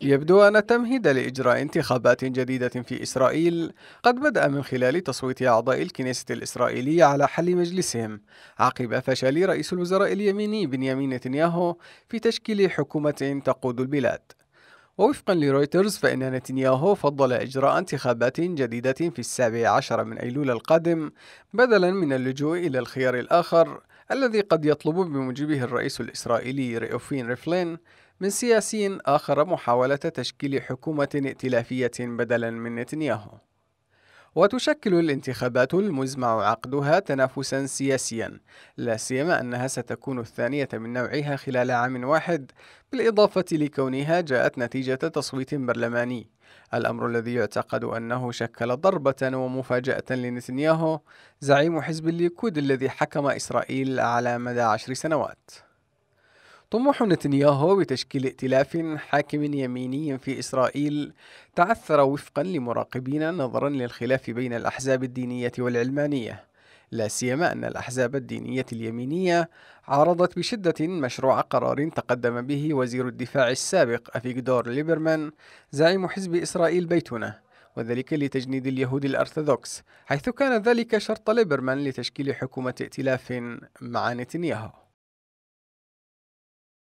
يبدو أن التمهيد لإجراء انتخابات جديدة في إسرائيل قد بدأ من خلال تصويت أعضاء الكنيسة الإسرائيلية على حل مجلسهم عقب فشل رئيس الوزراء اليميني بنيامين نتنياهو في تشكيل حكومة تقود البلاد ووفقا لرويترز فإن نتنياهو فضل إجراء انتخابات جديدة في السابع عشر من أيلول القادم بدلا من اللجوء إلى الخيار الآخر الذي قد يطلب بموجبه الرئيس الإسرائيلي ريوفين ريفلين من سياسي آخر محاولة تشكيل حكومة ائتلافية بدلا من نتنياهو وتشكل الانتخابات المزمع عقدها تنافسا سياسيا لا سيما انها ستكون الثانيه من نوعها خلال عام واحد بالاضافه لكونها جاءت نتيجه تصويت برلماني الامر الذي يعتقد انه شكل ضربه ومفاجاه لنتنياهو زعيم حزب الليكود الذي حكم اسرائيل على مدى عشر سنوات طموح نتنياهو بتشكيل ائتلاف حاكم يميني في إسرائيل تعثر وفقا لمراقبين نظرا للخلاف بين الأحزاب الدينية والعلمانية لا سيما أن الأحزاب الدينية اليمينية عارضت بشدة مشروع قرار تقدم به وزير الدفاع السابق أفيغدور ليبرمان زعيم حزب إسرائيل بيتنا وذلك لتجنيد اليهود الأرثوذكس حيث كان ذلك شرط ليبرمان لتشكيل حكومة ائتلاف مع نتنياهو